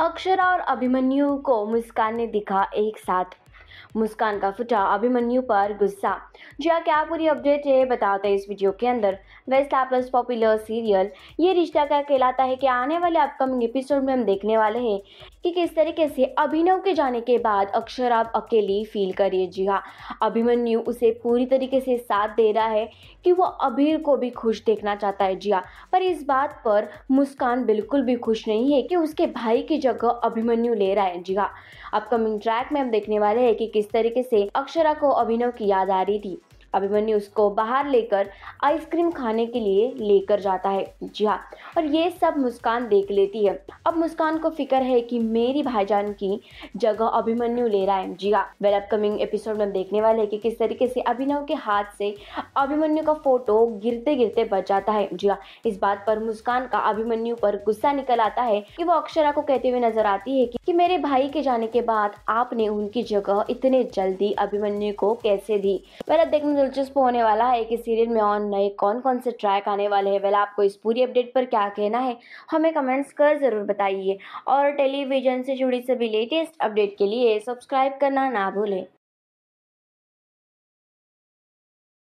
अक्षरा और अभिमन्यु को मुस्कान ने दिखा एक साथ मुस्कान का फुटा अभिमन्यु पर गुस्सा जी हाँ क्या पूरी अपडेट है बताते हैं इस वीडियो के अंदर वेस्ट प्लस पॉपुलर सीरियल ये रिश्ता क्या कहलाता है कि आने वाले अपकमिंग एपिसोड में हम देखने वाले हैं कि किस तरीके से अभिनव के जाने के बाद अक्षर आप अकेली फील करिए जी हाँ अभिमन्यु उसे पूरी तरीके से साथ दे रहा है कि वो अभीर को भी खुश देखना चाहता है जिया पर इस बात पर मुस्कान बिल्कुल भी खुश नहीं है कि उसके भाई की जगह अभिमन्यु ले रहा है जिया अपकमिंग ट्रैक में हम देखने वाले हैं कि किस तरीके से अक्षरा को अभिनव की याद आ रही थी अभिमन्यु उसको बाहर लेकर आइसक्रीम खाने के लिए लेकर जाता है जी हाँ और ये सब मुस्कान देख लेती है अब मुस्कान को फिक्र है कि मेरी भाईजान की जगह अभिमन्यु ले रहा है जी हाँ वेल अपकमिंग एपिसोड में देखने वाले हैं कि किस तरीके से अभिनव के हाथ से अभिमन्यु का फोटो गिरते गिरते बच जाता है जी हाँ इस बात पर मुस्कान का अभिमन्यु पर गुस्सा निकल आता है कि वो अक्षरा को कहते हुए नजर आती है कि, मेरे भाई के जाने के बाद आपने उनकी जगह इतने जल्दी अभिमन्यु को कैसे दी पहले देखने दिलचस्प होने वाला है कि सीरियल में और नए कौन कौन से ट्रैक आने वाले हैं वेल आपको इस पूरी अपडेट पर क्या कहना है हमें कमेंट्स कर ज़रूर बताइए और टेलीविज़न से जुड़ी सभी लेटेस्ट अपडेट के लिए सब्सक्राइब करना ना भूलें